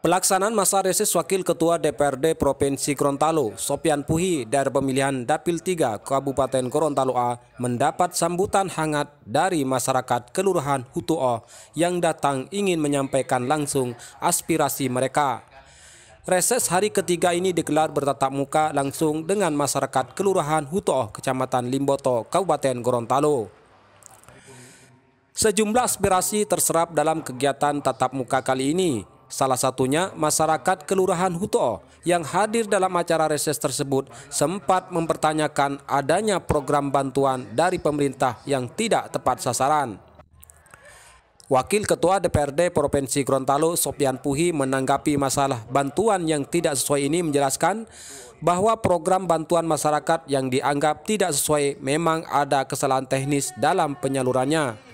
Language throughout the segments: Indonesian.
Pelaksanaan masa reses Wakil Ketua DPRD Provinsi Gorontalo, Sopian Puhi dari pemilihan Dapil 3 Kabupaten Gorontalo A mendapat sambutan hangat dari masyarakat Kelurahan Hutuo yang datang ingin menyampaikan langsung aspirasi mereka. Reses hari ketiga ini digelar bertatap muka langsung dengan masyarakat Kelurahan Hutuo, Kecamatan Limboto, Kabupaten Gorontalo. Sejumlah aspirasi terserap dalam kegiatan tatap muka kali ini. Salah satunya masyarakat Kelurahan Huto yang hadir dalam acara reses tersebut sempat mempertanyakan adanya program bantuan dari pemerintah yang tidak tepat sasaran. Wakil Ketua DPRD Provinsi Gorontalo Sopian Puhi menanggapi masalah bantuan yang tidak sesuai ini menjelaskan bahwa program bantuan masyarakat yang dianggap tidak sesuai memang ada kesalahan teknis dalam penyalurannya.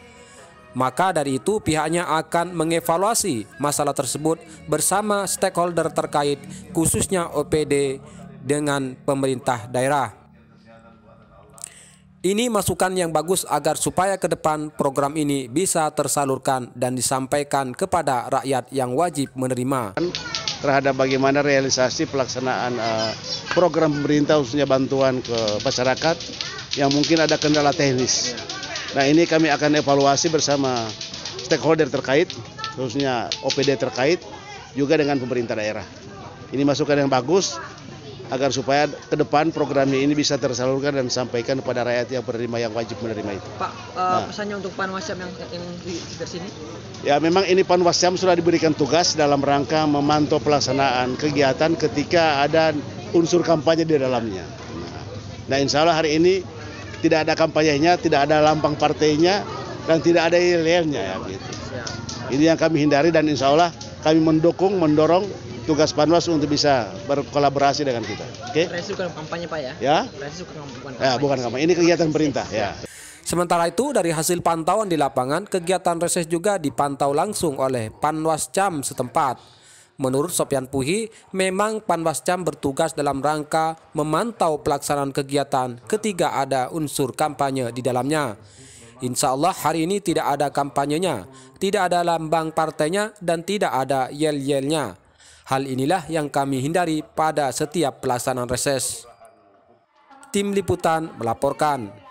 Maka dari itu pihaknya akan mengevaluasi masalah tersebut bersama stakeholder terkait khususnya OPD dengan pemerintah daerah. Ini masukan yang bagus agar supaya ke depan program ini bisa tersalurkan dan disampaikan kepada rakyat yang wajib menerima. Terhadap bagaimana realisasi pelaksanaan eh, program pemerintah khususnya bantuan ke masyarakat yang mungkin ada kendala teknis. Nah ini kami akan evaluasi bersama stakeholder terkait, khususnya OPD terkait, juga dengan pemerintah daerah. Ini masukan yang bagus agar supaya ke depan programnya ini bisa tersalurkan dan disampaikan kepada rakyat yang penerima yang wajib menerima itu. Pak, uh, nah. pesannya untuk Panwascam yang yang di, sekitar sini? Ya, memang ini Panwascam sudah diberikan tugas dalam rangka memantau pelaksanaan kegiatan ketika ada unsur kampanye di dalamnya. Nah, nah insya Allah hari ini tidak ada kampanyenya, tidak ada lambang partainya, dan tidak ada ilmiahnya. E ya gitu. Ini yang kami hindari dan insya Allah kami mendukung, mendorong tugas Panwas untuk bisa berkolaborasi dengan kita. Oke? Okay? Resi bukan kampanye Pak ya? Ya? Resi bukan kampanye. Ya, bukan kampanye. Ini kegiatan perintah ya. Sementara itu, dari hasil pantauan di lapangan, kegiatan reses juga dipantau langsung oleh Panwas Panwascam setempat. Menurut Sopian Puhi, memang Panwascam bertugas dalam rangka memantau pelaksanaan kegiatan ketika ada unsur kampanye di dalamnya. Insya Allah hari ini tidak ada kampanyenya, tidak ada lambang partainya dan tidak ada yel-yelnya. Hal inilah yang kami hindari pada setiap pelaksanaan reses. Tim Liputan melaporkan.